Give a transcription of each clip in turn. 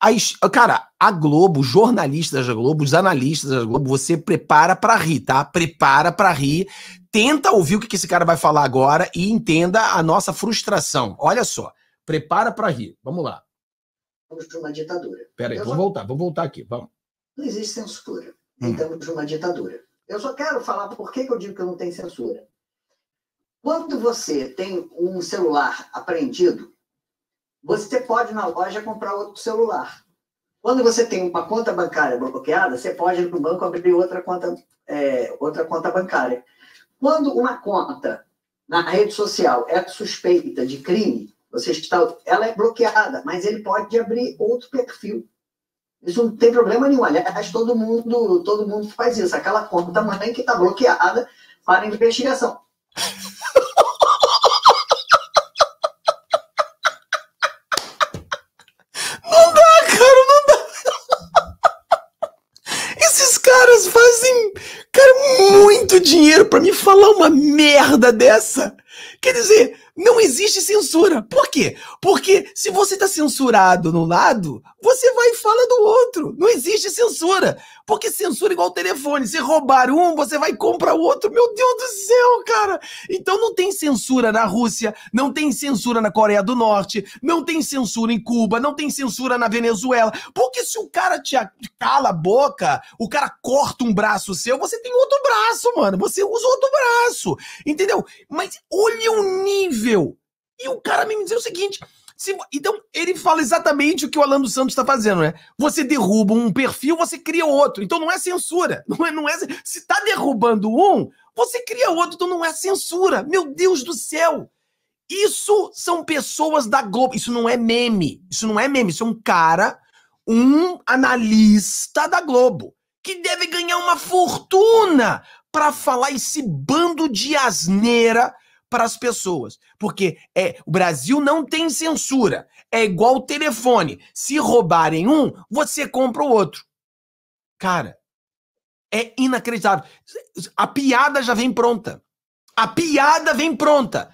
As, cara, a Globo, jornalistas da Globo, os analistas da Globo, você prepara para rir, tá? Prepara para rir. Tenta ouvir o que esse cara vai falar agora e entenda a nossa frustração. Olha só, prepara para rir. Vamos lá. Estamos para uma ditadura. Peraí, vamos só... voltar, vamos voltar aqui, vamos. Não existe censura. Hum. Estamos numa ditadura. Eu só quero falar por que, que eu digo que não tem censura. Quando você tem um celular apreendido, você pode na loja comprar outro celular. Quando você tem uma conta bancária bloqueada, você pode ir para o banco abrir outra conta, é, outra conta bancária. Quando uma conta na rede social é suspeita de crime, você está, ela é bloqueada, mas ele pode abrir outro perfil. Isso não tem problema nenhum. Aliás, todo mundo, todo mundo faz isso. Aquela conta mãe que está bloqueada para investigação. dinheiro para me falar uma merda dessa. Quer dizer, não existe censura. Por quê? Porque se você está censurado no lado, você vai e fala do outro. Não existe censura. Porque censura é igual telefone. Se roubar um, você vai e compra o outro. Meu Deus do céu, cara. Então não tem censura na Rússia, não tem censura na Coreia do Norte, não tem censura em Cuba, não tem censura na Venezuela. Porque se o cara te cala a boca, o cara corta um braço seu, você tem outro braço, mano. Você usa outro braço. Entendeu? Mas olha o nível e o cara me dizer o seguinte. Se, então, ele fala exatamente o que o Alan dos Santos está fazendo, né? Você derruba um perfil, você cria outro. Então não é censura. Não é, não é, se está derrubando um, você cria outro, então não é censura. Meu Deus do céu! Isso são pessoas da Globo. Isso não é meme. Isso não é meme. Isso é um cara, um analista da Globo, que deve ganhar uma fortuna para falar esse bando de asneira para as pessoas. Porque é, o Brasil não tem censura. É igual o telefone. Se roubarem um, você compra o outro. Cara, é inacreditável. A piada já vem pronta. A piada vem pronta.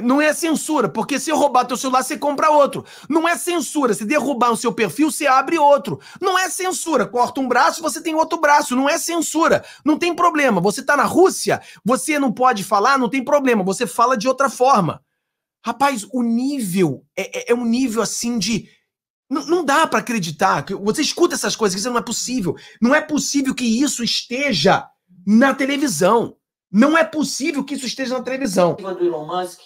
Não é censura, porque se eu roubar teu celular, você compra outro. Não é censura, se derrubar o seu perfil, você abre outro. Não é censura, corta um braço, você tem outro braço. Não é censura, não tem problema. Você tá na Rússia, você não pode falar, não tem problema, você fala de outra forma. Rapaz, o nível é, é, é um nível assim de. Não, não dá para acreditar. Você escuta essas coisas, que não é possível. Não é possível que isso esteja na televisão. Não é possível que isso esteja na televisão. Do Elon Musk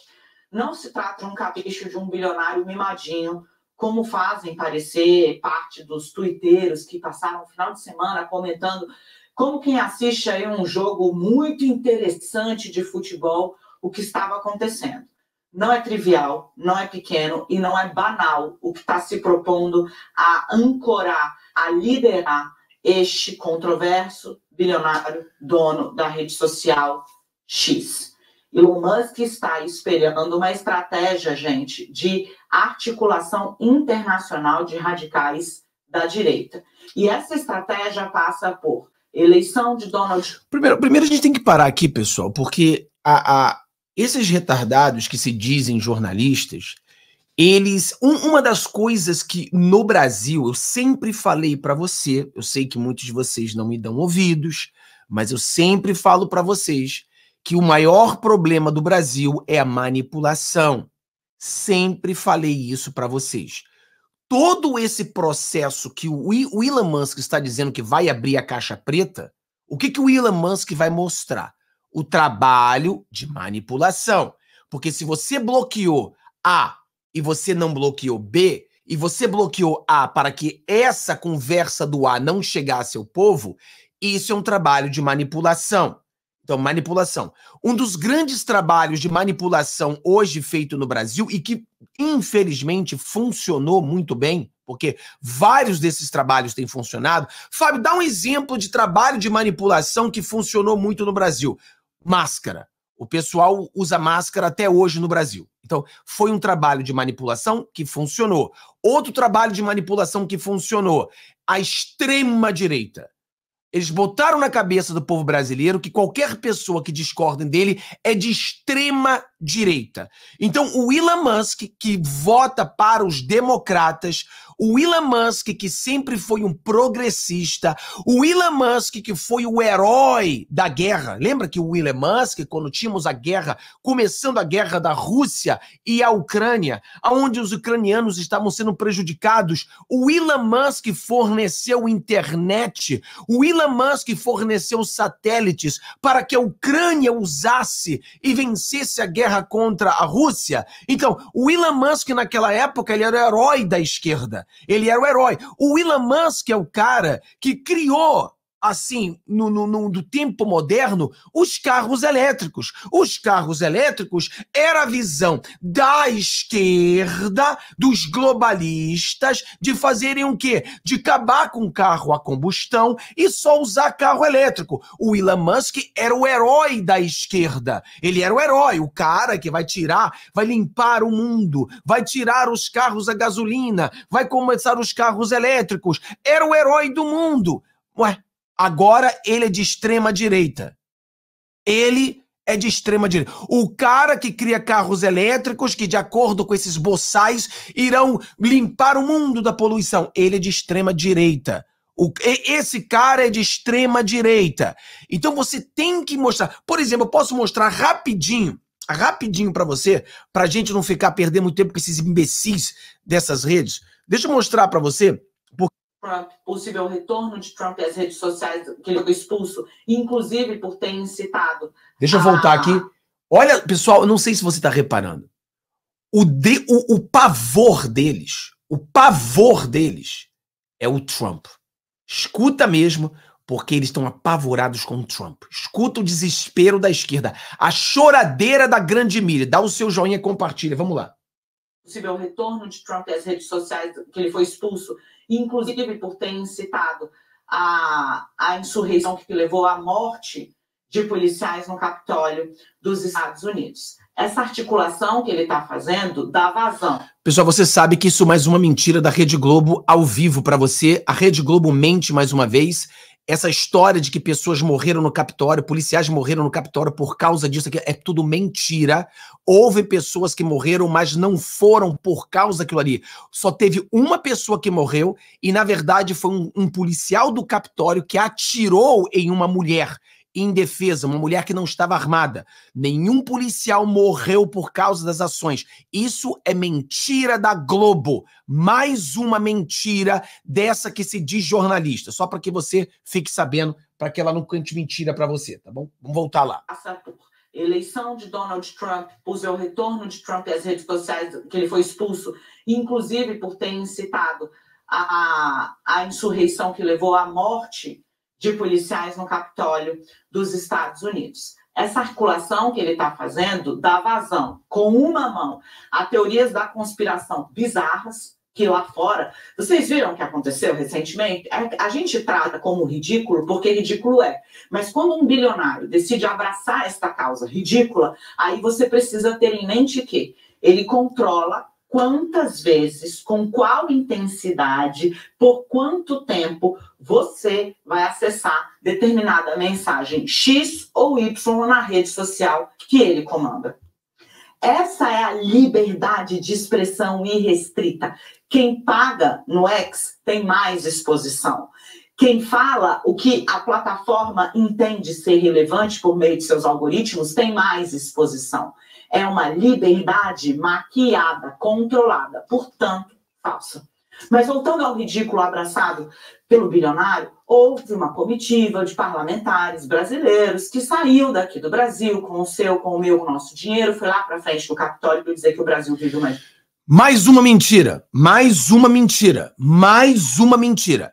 não se trata de um capricho de um bilionário mimadinho, como fazem parecer parte dos tuiteiros que passaram o final de semana comentando, como quem assiste aí um jogo muito interessante de futebol, o que estava acontecendo. Não é trivial, não é pequeno e não é banal o que está se propondo a ancorar, a liderar este controverso bilionário dono da rede social X. Elon Musk está esperando uma estratégia, gente, de articulação internacional de radicais da direita. E essa estratégia passa por eleição de Donald. Primeiro, primeiro a gente tem que parar aqui, pessoal, porque a, a esses retardados que se dizem jornalistas, eles. Um, uma das coisas que no Brasil eu sempre falei para você, eu sei que muitos de vocês não me dão ouvidos, mas eu sempre falo para vocês que o maior problema do Brasil é a manipulação. Sempre falei isso para vocês. Todo esse processo que o, Elon Musk está dizendo que vai abrir a caixa preta, o que, que o Elon Musk vai mostrar? O trabalho de manipulação. Porque se você bloqueou A e você não bloqueou B, e você bloqueou A para que essa conversa do A não chegasse ao povo, isso é um trabalho de manipulação. Então, manipulação. Um dos grandes trabalhos de manipulação hoje feito no Brasil e que, infelizmente, funcionou muito bem, porque vários desses trabalhos têm funcionado. Fábio, dá um exemplo de trabalho de manipulação que funcionou muito no Brasil. Máscara. O pessoal usa máscara até hoje no Brasil. Então, foi um trabalho de manipulação que funcionou. Outro trabalho de manipulação que funcionou, a extrema direita eles botaram na cabeça do povo brasileiro que qualquer pessoa que discordem dele é de extrema direita. Então, o Elon Musk, que vota para os democratas, o Elon Musk, que sempre foi um progressista, o Elon Musk, que foi o herói da guerra. Lembra que o Elon Musk, quando tínhamos a guerra, começando a guerra da Rússia e a Ucrânia, aonde os ucranianos estavam sendo prejudicados, o Elon Musk forneceu internet, o Elon Musk forneceu satélites para que a Ucrânia usasse e vencesse a guerra guerra contra a Rússia. Então, o Elon Musk naquela época, ele era o herói da esquerda. Ele era o herói. O Elon Musk é o cara que criou assim, no, no, no, do tempo moderno, os carros elétricos. Os carros elétricos era a visão da esquerda, dos globalistas, de fazerem o quê? De acabar com o carro a combustão e só usar carro elétrico. O Elon Musk era o herói da esquerda. Ele era o herói, o cara que vai tirar, vai limpar o mundo, vai tirar os carros a gasolina, vai começar os carros elétricos. Era o herói do mundo. Ué, Agora ele é de extrema direita. Ele é de extrema direita. O cara que cria carros elétricos que, de acordo com esses boçais, irão limpar o mundo da poluição. Ele é de extrema direita. O, esse cara é de extrema direita. Então você tem que mostrar. Por exemplo, eu posso mostrar rapidinho, rapidinho para você, pra gente não ficar perdendo muito tempo com esses imbecis dessas redes. Deixa eu mostrar para você Trump, possível retorno de Trump às redes sociais, que ele foi expulso, inclusive por ter incitado. Deixa eu voltar a... aqui. Olha, pessoal, eu não sei se você está reparando. O, de, o, o pavor deles, o pavor deles é o Trump. Escuta mesmo, porque eles estão apavorados com o Trump. Escuta o desespero da esquerda, a choradeira da grande mídia. Dá o seu joinha, compartilha. Vamos lá possível retorno de Trump às redes sociais, que ele foi expulso, inclusive por ter incitado a, a insurreição que levou à morte de policiais no Capitólio dos Estados Unidos. Essa articulação que ele está fazendo dá vazão. Pessoal, você sabe que isso é mais uma mentira da Rede Globo ao vivo para você. A Rede Globo mente mais uma vez essa história de que pessoas morreram no Capitório, policiais morreram no Capitório por causa disso, é tudo mentira. Houve pessoas que morreram, mas não foram por causa daquilo ali. Só teve uma pessoa que morreu, e na verdade foi um, um policial do Capitório que atirou em uma mulher indefesa, uma mulher que não estava armada. Nenhum policial morreu por causa das ações. Isso é mentira da Globo. Mais uma mentira dessa que se diz jornalista, só para que você fique sabendo, para que ela não cante mentira para você, tá bom? Vamos voltar lá. Eleição de Donald Trump, por o retorno de Trump às redes sociais, que ele foi expulso, inclusive por ter incitado a, a insurreição que levou à morte de policiais no Capitólio dos Estados Unidos. Essa articulação que ele está fazendo dá vazão, com uma mão, a teorias da conspiração bizarras, que lá fora. Vocês viram o que aconteceu recentemente? A gente trata como ridículo, porque ridículo é. Mas quando um bilionário decide abraçar esta causa ridícula, aí você precisa ter em mente que ele controla quantas vezes, com qual intensidade, por quanto tempo você vai acessar determinada mensagem X ou Y na rede social que ele comanda. Essa é a liberdade de expressão irrestrita. Quem paga no X tem mais exposição. Quem fala o que a plataforma entende ser relevante por meio de seus algoritmos tem mais exposição. É uma liberdade maquiada, controlada, portanto, falsa. Mas voltando ao ridículo abraçado pelo bilionário, houve uma comitiva de parlamentares brasileiros que saiu daqui do Brasil com o seu, com o meu, com o nosso dinheiro, foi lá para festa do Capitólio para dizer que o Brasil vive mais. Mais uma mentira, mais uma mentira, mais uma mentira.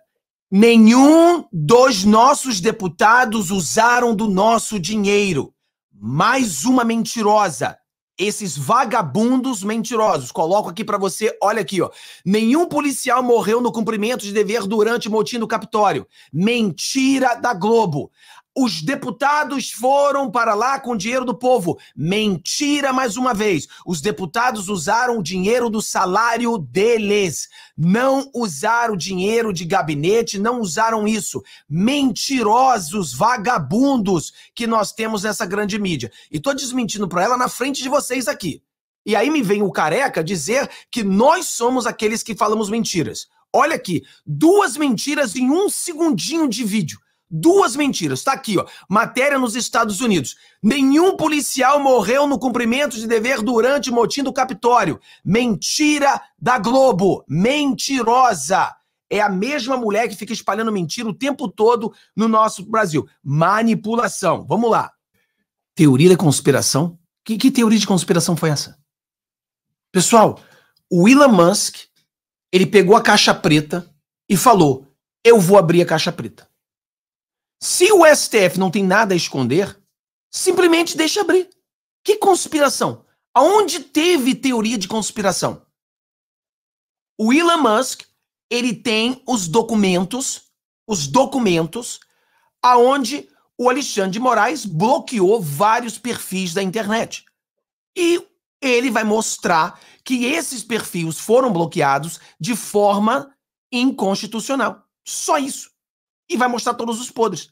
Nenhum dos nossos deputados usaram do nosso dinheiro. Mais uma mentirosa esses vagabundos mentirosos. Coloco aqui para você, olha aqui, ó. Nenhum policial morreu no cumprimento de dever durante o motim do Capitório. Mentira da Globo. Os deputados foram para lá com dinheiro do povo. Mentira mais uma vez. Os deputados usaram o dinheiro do salário deles. Não usaram dinheiro de gabinete, não usaram isso. Mentirosos, vagabundos que nós temos nessa grande mídia. E tô desmentindo para ela na frente de vocês aqui. E aí me vem o careca dizer que nós somos aqueles que falamos mentiras. Olha aqui, duas mentiras em um segundinho de vídeo. Duas mentiras. Está aqui, ó. Matéria nos Estados Unidos. Nenhum policial morreu no cumprimento de dever durante o motim do Capitório. Mentira da Globo. Mentirosa. É a mesma mulher que fica espalhando mentira o tempo todo no nosso Brasil. Manipulação. Vamos lá. Teoria da conspiração? Que, que teoria de conspiração foi essa? Pessoal, o Elon Musk, ele pegou a caixa preta e falou: Eu vou abrir a caixa preta. Se o STF não tem nada a esconder, simplesmente deixa abrir. Que conspiração? Aonde teve teoria de conspiração? O Elon Musk, ele tem os documentos, os documentos aonde o Alexandre de Moraes bloqueou vários perfis da internet. E ele vai mostrar que esses perfis foram bloqueados de forma inconstitucional. Só isso e vai mostrar todos os podres.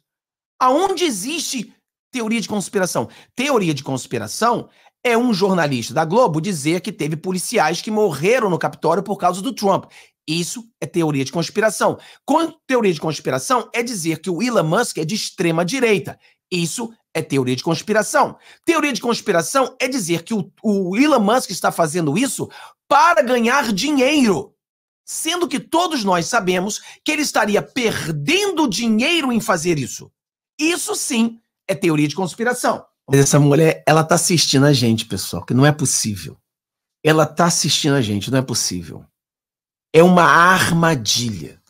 Aonde existe teoria de conspiração? Teoria de conspiração é um jornalista da Globo dizer que teve policiais que morreram no capitório por causa do Trump. Isso é teoria de conspiração. Com teoria de conspiração é dizer que o Elon Musk é de extrema direita. Isso é teoria de conspiração. Teoria de conspiração é dizer que o, o Elon Musk está fazendo isso para ganhar dinheiro sendo que todos nós sabemos que ele estaria perdendo dinheiro em fazer isso. Isso sim é teoria de conspiração. Essa mulher, ela tá assistindo a gente, pessoal, que não é possível. Ela tá assistindo a gente, não é possível. É uma armadilha.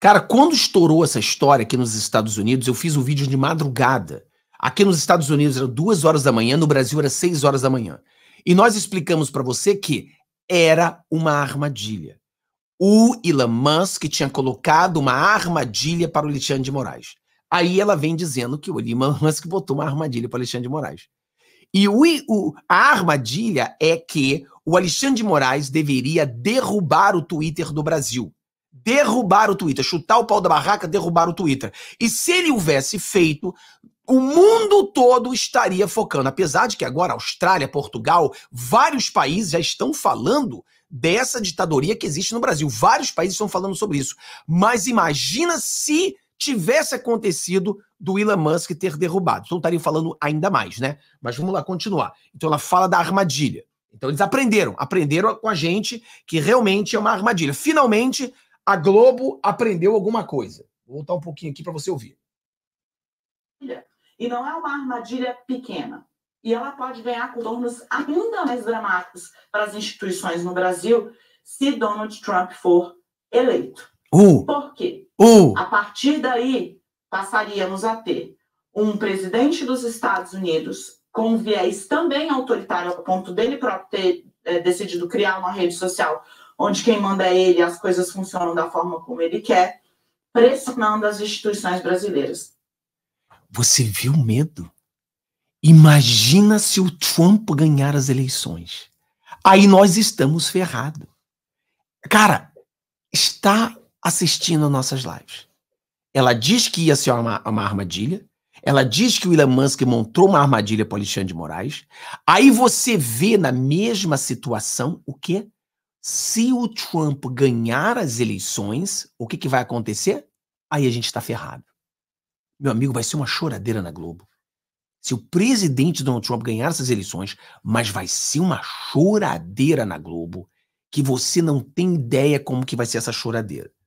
Cara, quando estourou essa história aqui nos Estados Unidos, eu fiz um vídeo de madrugada. Aqui nos Estados Unidos era duas horas da manhã, no Brasil era seis horas da manhã. E nós explicamos para você que era uma armadilha. O Elon Musk tinha colocado uma armadilha para o Alexandre de Moraes. Aí ela vem dizendo que o Elon Musk botou uma armadilha para o Alexandre de Moraes. E o, o, a armadilha é que o Alexandre de Moraes deveria derrubar o Twitter do Brasil. Derrubar o Twitter, chutar o pau da barraca, derrubar o Twitter. E se ele houvesse feito, o mundo todo estaria focando. Apesar de que agora Austrália, Portugal, vários países já estão falando dessa ditadoria que existe no Brasil. Vários países estão falando sobre isso. Mas imagina se tivesse acontecido do Elon Musk ter derrubado. Então estariam falando ainda mais, né? Mas vamos lá continuar. Então ela fala da armadilha. Então eles aprenderam, aprenderam com a gente que realmente é uma armadilha. Finalmente a Globo aprendeu alguma coisa. Vou voltar um pouquinho aqui para você ouvir. Yeah. E não é uma armadilha pequena. E ela pode ganhar contornos ainda mais dramáticos para as instituições no Brasil se Donald Trump for eleito. Uh, Por quê? Uh. A partir daí, passaríamos a ter um presidente dos Estados Unidos com viés também autoritário, ao ponto dele próprio ter é, decidido criar uma rede social onde quem manda é ele, as coisas funcionam da forma como ele quer, pressionando as instituições brasileiras. Você viu o medo? Imagina se o Trump ganhar as eleições. Aí nós estamos ferrados. Cara, está assistindo nossas lives. Ela diz que ia ser uma, uma armadilha. Ela diz que o Elon Musk montou uma armadilha para o Alexandre de Moraes. Aí você vê na mesma situação o quê? Se o Trump ganhar as eleições, o que, que vai acontecer? Aí a gente está ferrado. Meu amigo, vai ser uma choradeira na Globo. Se o presidente Donald Trump ganhar essas eleições, mas vai ser uma choradeira na Globo que você não tem ideia como que vai ser essa choradeira.